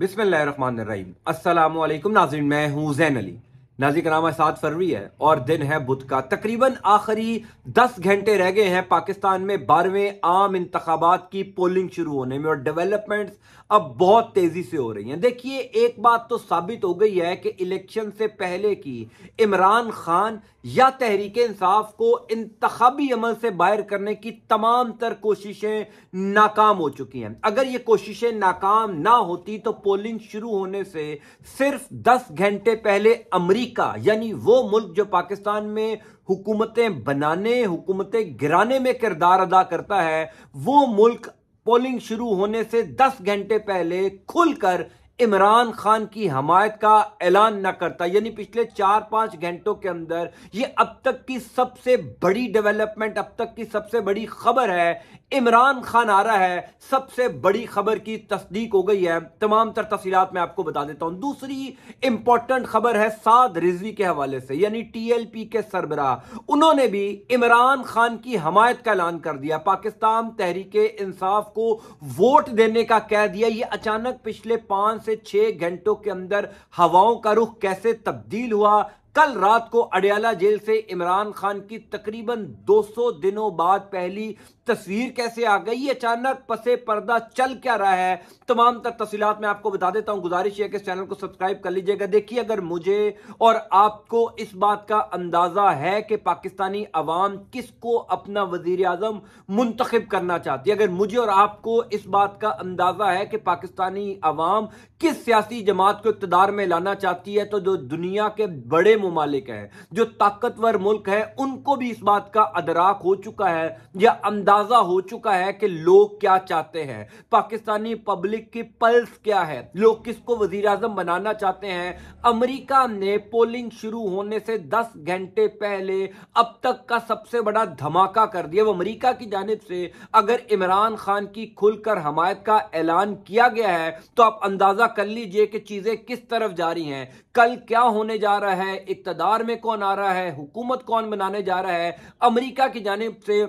बिस्मिल्लाम अस्सलाम वालेकुम नाजिन मैं हूं जैन अली नाजिक नामा सात फरवरी है और दिन है बुध का तकरीबन आखिरी दस घंटे रह गए हैं पाकिस्तान में बारहवें आम इंतबात की पोलिंग शुरू होने में और डेवलपमेंट्स अब बहुत तेजी से हो रही हैं देखिए एक बात तो साबित हो गई है कि इलेक्शन से पहले की इमरान खान या तहरीक इंसाफ को इंतबी अमल से बाहर करने की तमाम तर कोशिशें नाकाम हो चुकी हैं अगर ये कोशिशें नाकाम ना होती तो पोलिंग शुरू होने से सिर्फ दस घंटे पहले अमरीका अमेरिका यानी वो मुल्क जो पाकिस्तान में हुकूमतें बनाने हुकूमतें गिराने में किरदार अदा करता है वो मुल्क पोलिंग शुरू होने से 10 घंटे पहले खुलकर इमरान खान की हमायत का ऐलान न करता यानी पिछले चार पांच घंटों के अंदर यह अब तक की सबसे बड़ी डेवलपमेंट अब तक की सबसे बड़ी खबर है इमरान खान आ रहा है सबसे बड़ी खबर की तस्दीक हो गई है तमाम तर तफसीत मैं आपको बता देता हूं दूसरी इंपॉर्टेंट खबर है साद रिजवी के हवाले से यानी टीएलपी के सरबरा उन्होंने भी इमरान खान की हमायत का ऐलान कर दिया पाकिस्तान तहरीके इंसाफ को वोट देने का कह दिया यह अचानक पिछले पांच से छह घंटों के अंदर हवाओं का रुख कैसे तब्दील हुआ कल रात को अडयाला जेल से इमरान खान की तकरीबन 200 दिनों बाद पहली तस्वीर कैसे आ गई अचानक पसे पर्दा चल क्या रहा है तमाम तर तफसीत मैं आपको बता देता हूं गुजारिश है कि इस चैनल को सब्सक्राइब कर लीजिएगा देखिए अगर मुझे और आपको इस बात का अंदाजा है कि पाकिस्तानी अवाम किसको अपना वजीर आजम मुंतखब करना चाहती है अगर मुझे और आपको इस बात का अंदाजा है कि पाकिस्तानी अवाम किस सियासी जमात को इकतदार में लाना चाहती है तो जो दुनिया के बड़े ममालिक है जो ताकतवर मुल्क है उनको भी इस बात का अदराक हो चुका है या अंदाजा हो चुका है कि लोग क्या चाहते हैं पाकिस्तानी पब्लिक की पल्स क्या है लोग किसको वजीर अजम बनाना चाहते हैं अमरीका ने पोलिंग शुरू होने से दस घंटे पहले अब तक का सबसे बड़ा धमाका कर दिया वो अमरीका की जानब से अगर इमरान खान की खुलकर हमायत का ऐलान किया गया है तो आप अंदाजा कर लीजिए कि चीजें किस तरफ जा रही हैं कल क्या होने जा रहा है इकतदार में कौन आ रहा है हुकूमत कौन बनाने जा रहा है अमरीका की जानब से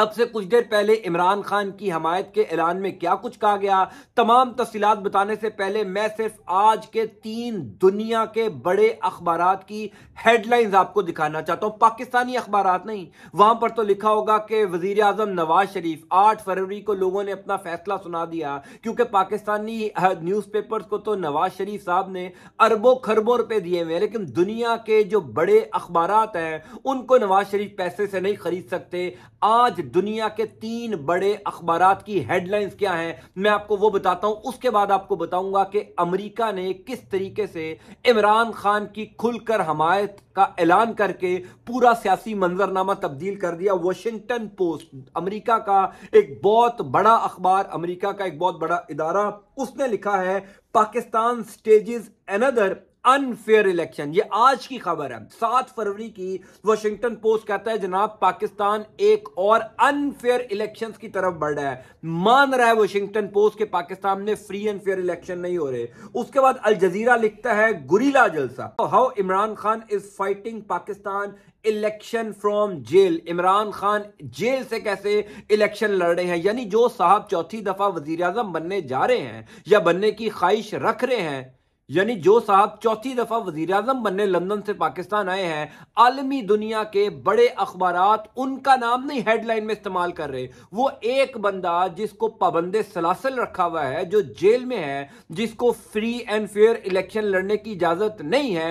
अब से कुछ देर पहले इमरान खान की हमायत के ऐलान में क्या कुछ कहा गया तमाम तफसीत बताने से पहले मैं सिर्फ आज के तीन दुनिया के बड़े अखबार की हेडलाइंस आपको दिखाना चाहता हूं पाकिस्तानी अखबार नहीं वहां पर तो लिखा होगा कि वजीर आजम नवाज शरीफ आठ फरवरी को लोगों ने अपना फैसला सुना दिया क्योंकि पाकिस्तानी न्यूज पेपर को तो नवाज शरीफ साहब ने अरबों खरबों रुपए दिए हुए लेकिन दुनिया के जो बड़े अखबार हैं उनको नवाज शरीफ पैसे से नहीं खरीद सकते आज दुनिया के तीन बड़े अखबार की हेडलाइंस क्या हैं मैं आपको वो बताता हूं उसके बाद आपको बताऊंगा कि अमेरिका ने किस तरीके से इमरान खान की खुलकर हमायत का ऐलान करके पूरा सियासी मंजरनामा तब्दील कर दिया वॉशिंगटन पोस्ट अमरीका का एक बहुत बड़ा अखबार अमरीका का एक बहुत बड़ा इदारा उसने लिखा है Pakistan stages another unfair election ये आज की खबर है सात फरवरी की वॉशिंगटन पोस्ट कहता है जनाब पाकिस्तान एक और अनफेयर इलेक्शंस की तरफ बढ़ रहा है मान रहा है वॉशिंगटन पोस्ट के पाकिस्तान में फ्री एंड फेयर इलेक्शन नहीं हो रहे उसके बाद अल जजीरा लिखता है गुरीला जलसा how Imran Khan is fighting Pakistan election from jail Imran Khan jail से कैसे इलेक्शन लड़ रहे हैं यानी जो साहब चौथी दफा वजीर बनने जा रहे हैं या बनने की ख्वाहिश रख रहे हैं यानी जो साहब चौथी दफा वजीर अजम बनने लंदन से पाकिस्तान आए हैं आलमी दुनिया के बड़े अखबार उनका नाम नहीं हेडलाइन में इस्तेमाल कर रहे वो एक बंदा जिसको पाबंद सलासल रखा हुआ है जो जेल में है जिसको फ्री एंड फेयर इलेक्शन लड़ने की इजाजत नहीं है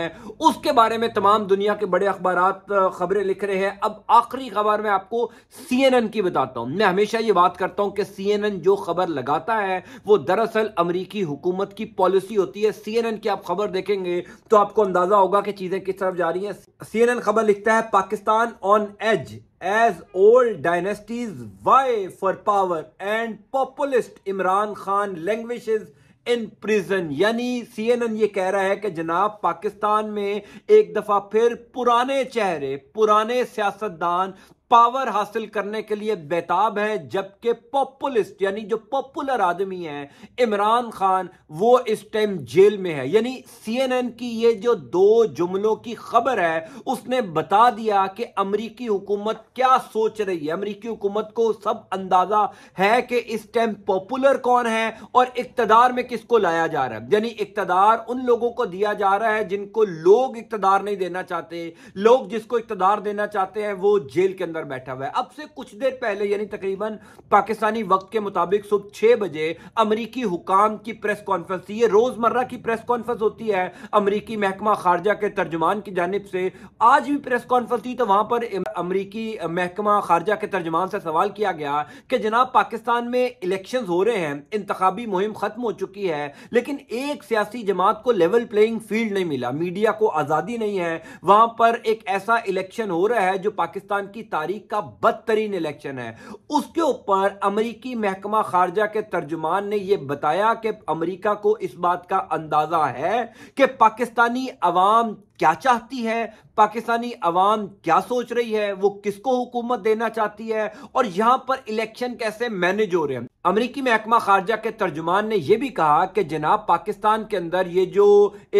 उसके बारे में तमाम दुनिया के बड़े अखबार खबरें लिख रहे हैं अब आखिरी खबर मैं आपको सी एन एन की बताता हूं मैं हमेशा ये बात करता हूं कि सी एन एन जो खबर लगाता है वो दरअसल अमरीकी हुकूमत की पॉलिसी होती है सी एन सीएनएन की आप खबर देखेंगे तो आपको अंदाजा होगा कि चीजें किस तरफ जा रही हैं सीएनएन खबर लिखता है Pakistan on edge as old dynasties vie for power and populist Imran Khan languishes in prison यानी सीएनएन ये कह रहा है कि जनाब पाकिस्तान में एक दफा फिर पुराने चेहरे पुराने सियासतदान पावर हासिल करने के लिए बेताब है जबकि पॉपुलिस्ट यानी जो पॉपुलर आदमी है इमरान खान वो इस टाइम जेल में है यानी सीएनएन की ये जो दो जुमलों की खबर है उसने बता दिया कि अमरीकी हुकूमत क्या सोच रही है अमरीकी हुकूमत को सब अंदाजा है कि इस टाइम पॉपुलर कौन है और इकतदार में किसको लाया जा रहा है यानी इकतदार उन लोगों को दिया जा रहा है जिनको लोग इकतदार नहीं देना चाहते लोग जिसको इकतदार देना चाहते हैं वो जेल के अंदर अंदर बैठा हुआ है अब से कुछ देर पहले यानी तकरीबन पाकिस्तानी वक्त के मुताबिक सुबह छह बजे अमरीकी हुकाम की प्रेस कॉन्फ्रेंस ये रोजमर्रा की प्रेस कॉन्फ्रेंस होती है अमरीकी महकमा खारजा के तर्जमान की जानब से आज भी प्रेस कॉन्फ्रेंस थी तो वहां पर अमरीकी महकमा खारजा के तर्जमान से सवाल किया गया कि जनाब पाकिस्तान में इलेक्शन हो रहे हैं इंतबी मुहिम खत्म हो चुकी है लेकिन एक सियासी जमात को लेवल प्लेइंग फील्ड नहीं मिला मीडिया को आजादी नहीं है वहां पर एक ऐसा इलेक्शन हो रहा है जो पाकिस्तान की तारीख तारीख का बदतरीन इलेक्शन है उसके ऊपर अमरीकी महकमा खारजा के तर्जुमान ने यह बताया कि अमरीका को इस बात का अंदाजा है कि पाकिस्तानी अवाम क्या चाहती है पाकिस्तानी अवाम क्या सोच रही है वो किसको हुकूमत देना चाहती है और यहाँ पर इलेक्शन कैसे मैनेज हो रहे हैं अमरीकी महकमा खारजा के तर्जुमान ने यह भी कहा कि जनाब पाकिस्तान के अंदर ये जो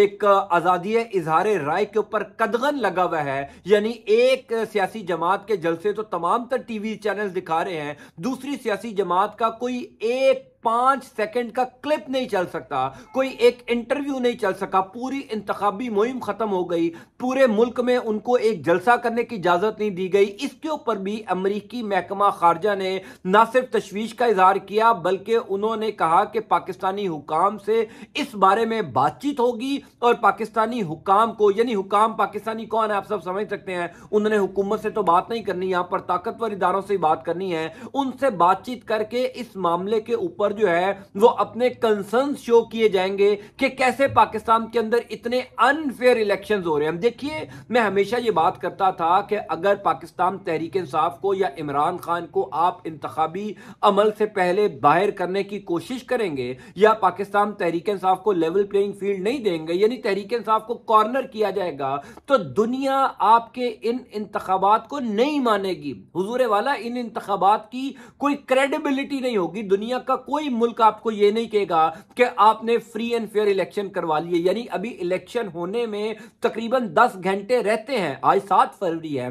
एक आज़ादी इजहार राय के ऊपर कदगन लगा हुआ है यानी एक सियासी जमात के जलसे तो तमाम तर टीवी चैनल दिखा रहे हैं दूसरी सियासी जमात का कोई एक पांच सेकंड का क्लिप नहीं चल सकता कोई एक इंटरव्यू नहीं चल सका पूरी इंतबी मुहिम खत्म हो गई पूरे मुल्क में उनको एक जलसा करने की इजाजत नहीं दी गई इसके ऊपर भी अमरीकी महकमा खारजा ने ना सिर्फ तशवीश का इजहार किया बल्कि उन्होंने कहा कि पाकिस्तानी हुकाम से इस बारे में बातचीत होगी और पाकिस्तानी हुकाम को यानी हुकाम पाकिस्तानी कौन है आप सब समझ सकते हैं उन्होंने हुकूमत से तो बात नहीं करनी यहां पर ताकतवर इदारों से बात करनी है उनसे बातचीत करके इस मामले के ऊपर पर जो है वो अपने कंसर्न शो किए जाएंगे कि कैसे पाकिस्तान के अंदर इतने अनफेयर इलेक्शन हो रहे हैं देखिए मैं हमेशा ये बात करता था कि अगर पाकिस्तान तहरीक इंसाफ को या इमरान खान को आप इंतबी अमल से पहले बाहर करने की कोशिश करेंगे या पाकिस्तान तहरीक इंसाफ को लेवल प्लेइंग फील्ड नहीं देंगे यानी तहरीक इंसाफ को कॉर्नर किया जाएगा तो दुनिया आपके इन इंतबात को नहीं मानेगी हुजूर वाला इन इंतबात की कोई क्रेडिबिलिटी नहीं होगी दुनिया का कोई कोई मुल्क आपको यह नहीं कहेगा कि आपने फ्री एंड फेयर इलेक्शन करवा लिए यानी अभी इलेक्शन होने में तकरीबन दस घंटे रहते हैं आज सात फरवरी है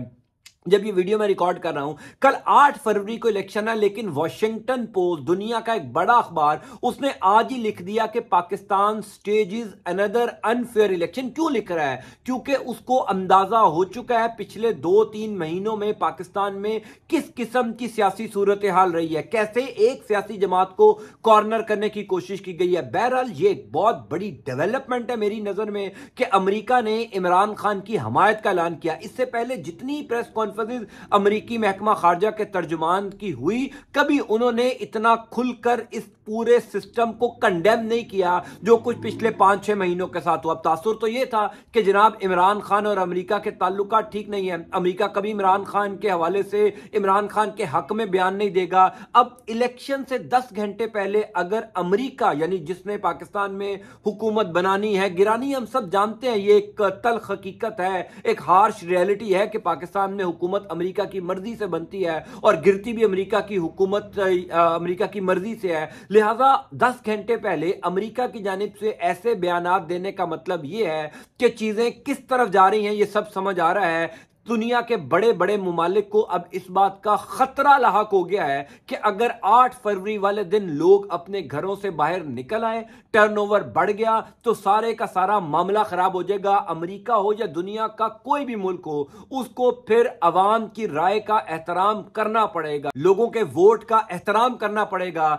जब ये वीडियो मैं रिकॉर्ड कर रहा हूं कल 8 फरवरी को इलेक्शन है लेकिन वॉशिंगटन पोस्ट दुनिया का एक बड़ा अखबार उसने आज ही लिख दिया कि Pakistan is another unfair election क्यों लिख रहा है क्योंकि उसको अंदाजा हो चुका है पिछले दो तीन महीनों में पाकिस्तान में किस किस्म की सियासी सूरत हाल रही है कैसे एक सियासी जमात को कॉर्नर करने की कोशिश की गई है बहरहाल ये एक बहुत बड़ी डेवलपमेंट है मेरी नजर में कि अमरीका ने इमरान खान की हमायत का ऐलान किया इससे पहले जितनी प्रेस कॉन्फ्रेंस अमरीकी महकमा खारजा के तर्जुमान की हुई कभी उन्होंने इतना खुलकर इस पूरे सिस्टम को कंडेम नहीं किया जो कुछ पिछले पांच छह महीनों के साथ हुआ तासुर तो यह था कि जनाब इमरान खान और अमरीका के ताल्लुक ठीक नहीं है अमरीका कभी इमरान खान के हवाले से इमरान खान के हक में बयान नहीं देगा अब इलेक्शन से दस घंटे पहले अगर अमरीका यानी जिसने पाकिस्तान में हुकूमत बनानी है गिरानी हम सब जानते हैं ये एक तल हकीकत है एक हार्श रियलिटी है कि पाकिस्तान में हुकूमत अमेरिका की मर्जी से बनती है और गिरती भी अमेरिका की हुकूमत अमेरिका की मर्जी से है लिहाजा दस घंटे पहले अमेरिका की जानब से ऐसे बयान देने का मतलब ये है कि चीज़ें किस तरफ जा रही हैं ये सब समझ आ रहा है दुनिया के बड़े बड़े ममालिक को अब इस बात का खतरा लाक हो गया है कि अगर 8 फरवरी वाले दिन लोग अपने घरों से बाहर निकल आए टर्नओवर बढ़ गया तो सारे का सारा मामला खराब हो जाएगा अमेरिका हो या दुनिया का कोई भी मुल्क हो उसको फिर अवाम की राय का एहतराम करना पड़ेगा लोगों के वोट का एहतराम करना पड़ेगा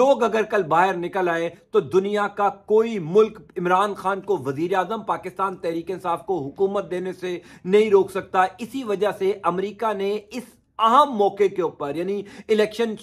लोग अगर कल बाहर निकल आए तो दुनिया का कोई मुल्क इमरान खान को वजीर आजम पाकिस्तान तहरीक इंसाफ को हुकूमत देने से नहीं रोक सकता इसी वजह से अमेरिका ने इस अहम मौके के ऊपर यानी इलेक्शन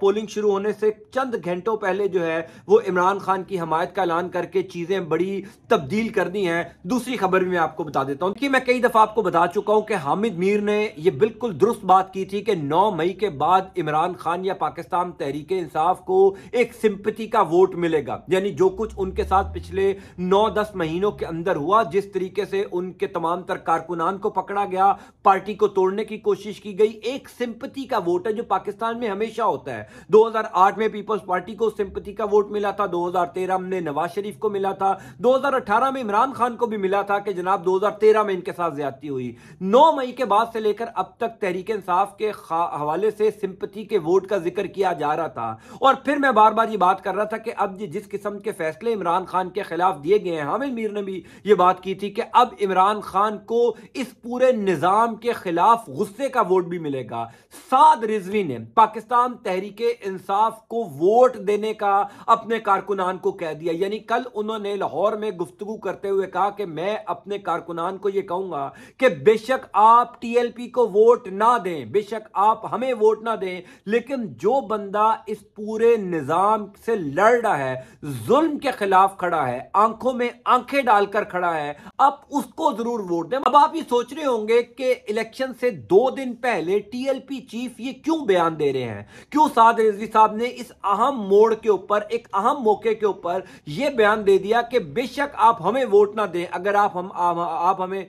पोलिंग शुरू होने से चंद घंटों पहले जो है वो इमरान खान की हमायत का ऐलान करके चीज़ें बड़ी तब्दील कर दी हैं दूसरी खबर भी मैं आपको बता देता हूं कि मैं कई दफ़ा आपको बता चुका हूं कि हामिद मीर ने यह बिल्कुल दुरुस्त बात की थी कि नौ मई के बाद इमरान खान या पाकिस्तान तहरीक इंसाफ को एक सिंपति का वोट मिलेगा यानी जो कुछ उनके साथ पिछले नौ दस महीनों के अंदर हुआ जिस तरीके से उनके तमाम तर को पकड़ा गया पार्टी को तोड़ने की कोशिश की गई एक सिंपति का वोट है जो पाकिस्तान में हमेशा होता है 2008 में पीपल्स पार्टी को सिंपति का वोट मिला था 2013 में नवाज शरीफ को मिला था 2018 में इमरान खान को भी मिला था कि जनाब 2013 में इनके साथ ज्यादती हुई 9 मई के बाद से लेकर अब तक तहरीक इंसाफ के हवाले से सिंपति के वोट का जिक्र किया जा रहा था और फिर मैं बार बार ये बात कर रहा था कि अब जिस किस्म के फैसले इमरान खान के खिलाफ दिए गए हैं हामिद मीर ने भी ये बात की थी कि अब इमरान खान को इस पूरे निज़ाम के खिलाफ गुस्से का वोट भी मिला मिलेगा साद रिजवी ने पाकिस्तान तहरीक इंसाफ को वोट देने का अपने कारकुनान को कह दिया यानी कल उन्होंने लाहौर में गुफ्तु करते हुए कहा कि मैं अपने कारकुनान को यह कहूंगा कि बेशक आप टीएलपी को वोट ना दें बेशक आप हमें वोट ना दें लेकिन जो बंदा इस पूरे निजाम से लड़ रहा है जुल्म के खिलाफ खड़ा है आंखों में आंखें डालकर खड़ा है आप उसको जरूर वोट दें अब आप ये सोच रहे होंगे कि इलेक्शन से दो दिन पहले एटीएलपी चीफ ये क्यों बयान दे रहे हैं क्यों साद रिजवी साहब ने इस अहम मोड़ के ऊपर एक अहम मौके के ऊपर यह बयान दे दिया कि बेशक आप हमें वोट ना दें अगर आप हम आ, आप हमें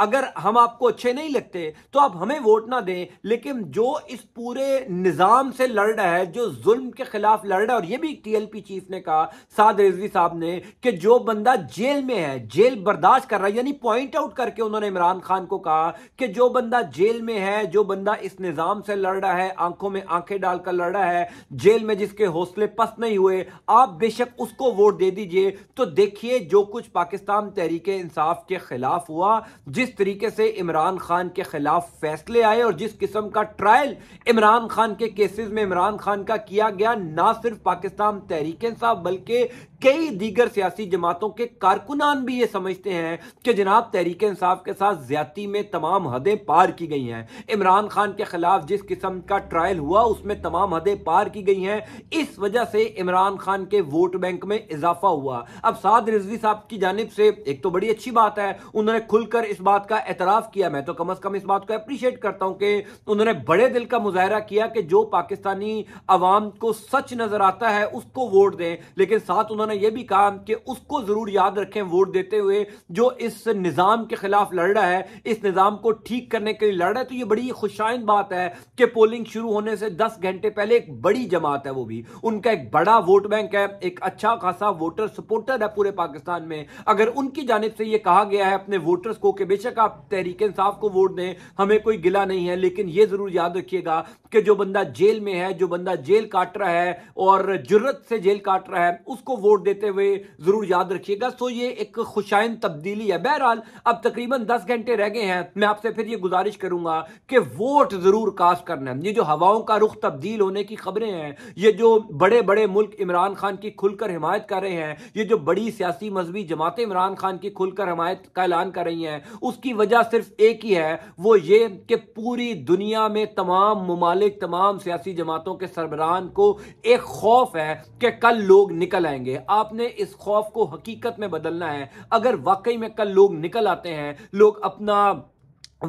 अगर हम आपको अच्छे नहीं लगते तो आप हमें वोट ना दें लेकिन जो इस पूरे निज़ाम से लड़ रहा है जो जुल्म के खिलाफ लड़ रहा है और ये भी टीएलपी चीफ ने कहा साद रिजवी साहब ने कि जो बंदा जेल में है जेल बर्दाश्त कर रहा है यानी पॉइंट आउट करके उन्होंने इमरान खान को कहा कि जो बंदा जेल में है जो बंदा इस निज़ाम से लड़ रहा है आंखों में आंखें डालकर लड़ रहा है जेल में जिसके हौसले पस नहीं हुए आप बेशक उसको वोट दे दीजिए तो देखिए जो कुछ पाकिस्तान तहरीक इंसाफ के खिलाफ हुआ जिस जिस तरीके से इमरान खान के खिलाफ फैसले आए और जिस किस्म का ट्रायल इमरान खान के केसेस में इमरान खान का किया गया ना सिर्फ पाकिस्तान तहरीक इंसाफ बल्कि कई दीगर सियासी जमातों के कारकुनान भी ये समझते हैं कि जनाब तहरीक इंसाफ के साथ ज्यादा में तमाम हदें पार की गई हैं इमरान खान के खिलाफ जिस किस्म का ट्रायल हुआ उसमें तमाम हदें पार की गई हैं इस वजह से इमरान खान के वोट बैंक में इजाफा हुआ अब साद रिजवी साहब की जानब से एक तो बड़ी अच्छी बात है उन्होंने खुलकर इस बात का एतराफ़ किया मैं तो कम अज़ कम इस बात को अप्रीशिएट करता हूं कि उन्होंने बड़े दिल का मुजाहरा किया कि जो पाकिस्तानी आवाम को सच नज़र आता है उसको वोट दें लेकिन साथ उन्होंने उन्होंने ये भी कहा कि उसको ज़रूर याद रखें वोट देते हुए जो इस निज़ाम के ख़िलाफ़ लड़ रहा है इस निज़ाम को ठीक करने के लिए लड़ रहा है तो यह बड़ी खुशाइन बात है कि पोलिंग शुरू होने से दस घंटे पहले एक बड़ी जमात है वो भी उनका एक बड़ा वोट बैंक है एक अच्छा खासा वोटर सपोर्टर है पूरे पाकिस्तान में अगर उनकी जानब से यह कहा गया है अपने वोटर्स को कि बेशक आप तहरीक इंसाफ को वोट दें हमें कोई गिला नहीं है लेकिन यह ज़रूर याद रखिएगा कि जो बंदा जेल में है जो बंदा जेल काट रहा है और जरूरत से जेल काट रहा है उसको वोट जोर देते हुए जरूर याद रखिएगा सो ये एक खुशाइन तब्दीली है बहरहाल अब तकरीबन दस घंटे रह गए हैं मैं आपसे फिर ये गुजारिश करूंगा कि वोट जरूर कास्ट करना है ये जो हवाओं का रुख तब्दील होने की खबरें हैं ये जो बड़े बड़े मुल्क इमरान खान की खुलकर हिमायत कर रहे हैं ये जो बड़ी सियासी मजहबी जमातें इमरान खान की खुलकर हमायत का ऐलान कर रही हैं उसकी वजह सिर्फ एक ही है वो ये कि पूरी दुनिया में तमाम ममालिक तमाम सियासी जमातों के सरबरान को एक खौफ है कि कल लोग निकल आएंगे आपने इस खौफ को हकीकत में बदलना है अगर वाकई में कल लोग निकल आते हैं लोग अपना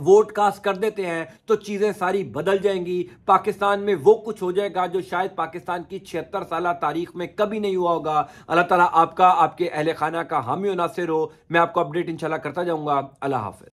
वोट कास्ट कर देते हैं तो चीज़ें सारी बदल जाएंगी पाकिस्तान में वो कुछ हो जाएगा जो शायद पाकिस्तान की छिहत्तर साल तारीख में कभी नहीं हुआ होगा अल्लाह ताला आपका आपके अहल खाना का हामी नासिर हो मैं आपको अपडेट इंशाल्लाह करता जाऊंगा अल्लाह हाफिज